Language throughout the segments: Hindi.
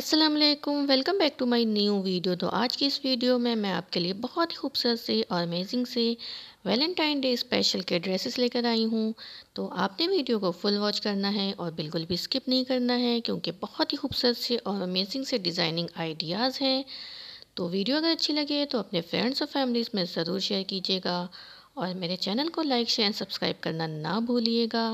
अस्सलाम वालेकुम welcome back to my new video तो आज की इस वीडियो में मैं आपके लिए बहुत ही खूबसूरत से और अमेजिंग से वैलेंटाइन डे स्पेशल के ड्रेसेस लेकर आई हूँ तो आपने वीडियो को फुल वॉच करना है और बिल्कुल भी स्किप नहीं करना है क्योंकि बहुत ही खूबसूरत से और अमेजिंग से डिज़ाइनिंग आइडियाज़ हैं तो वीडियो अगर अच्छी लगे तो अपने फ्रेंड्स और फैमिलीज़ में ज़रूर शेयर कीजिएगा और मेरे चैनल को लाइक शेयर सब्सक्राइब करना ना भूलिएगा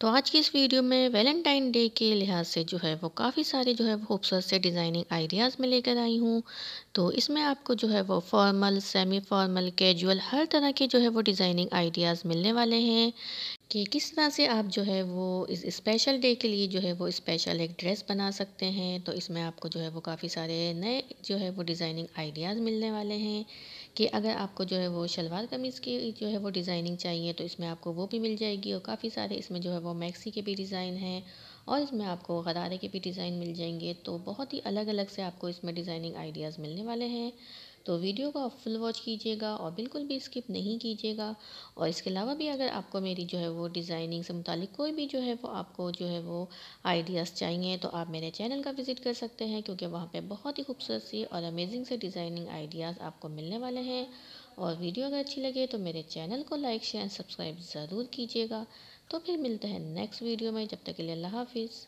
तो आज की इस वीडियो में वैलेंटाइन डे के लिहाज से जो है वो काफ़ी सारे जो है वो खूबसूरत से डिज़ाइनिंग आइडियाज़ में लेकर आई हूँ तो इसमें आपको जो है वो फॉर्मल सेमी फॉर्मल कैजुअल हर तरह के जो है वो डिज़ाइनिंग आइडियाज़ मिलने वाले हैं कि किस तरह से आप जो है वो इस स्पेशल डे के लिए जो है वो स्पेशल एक ड्रेस बना सकते हैं तो इसमें आपको जो है वो काफ़ी सारे नए जो है वो डिज़ाइनिंग आइडियाज़ मिलने वाले हैं कि अगर आपको जो है वो शलवार कमीज़ की जो है वो डिज़ाइनिंग चाहिए तो इसमें आपको वो भी मिल जाएगी और काफ़ी सारे इसमें जो है वो मैक्सी के भी डिज़ाइन हैं और इसमें आपको गरारे के भी डिज़ाइन मिल जाएंगे तो बहुत ही अलग अलग से आपको इसमें डिज़ाइनिंग आइडियाज़ मिलने वाले हैं तो वीडियो को आप फुल वॉच कीजिएगा और बिल्कुल भी स्किप नहीं कीजिएगा और इसके अलावा भी अगर आपको मेरी जो है वो डिज़ाइनिंग से मुतालिक कोई भी जो है वो आपको जो है वो आइडियाज़ चाहिए तो आप मेरे चैनल का विज़िट कर सकते हैं क्योंकि वहाँ पर बहुत ही खूबसूरत सी और अमेजिंग से डिज़ाइनिंग आइडियाज़ आपको मिलने वाले हैं और वीडियो अगर अच्छी लगे तो मेरे चैनल को लाइक शेयर सब्सक्राइब ज़रूर कीजिएगा तो फिर मिलते हैं नेक्स्ट वीडियो में जब तक के लिए अल्लाह हाफिज़